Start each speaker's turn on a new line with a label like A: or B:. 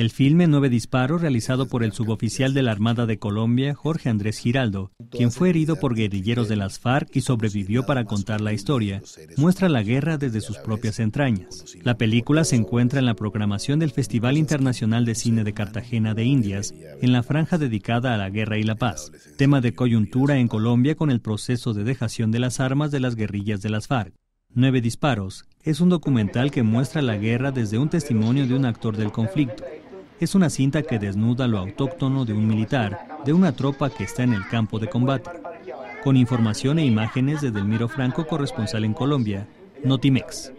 A: El filme Nueve Disparos, realizado por el suboficial de la Armada de Colombia, Jorge Andrés Giraldo, quien fue herido por guerrilleros de las FARC y sobrevivió para contar la historia, muestra la guerra desde sus propias entrañas. La película se encuentra en la programación del Festival Internacional de Cine de Cartagena de Indias, en la franja dedicada a la guerra y la paz, tema de coyuntura en Colombia con el proceso de dejación de las armas de las guerrillas de las FARC. Nueve Disparos es un documental que muestra la guerra desde un testimonio de un actor del conflicto es una cinta que desnuda lo autóctono de un militar, de una tropa que está en el campo de combate. Con información e imágenes de Delmiro Franco, corresponsal en Colombia, Notimex.